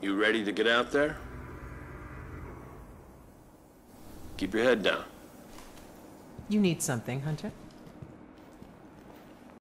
You ready to get out there? Keep your head down. You need something, Hunter?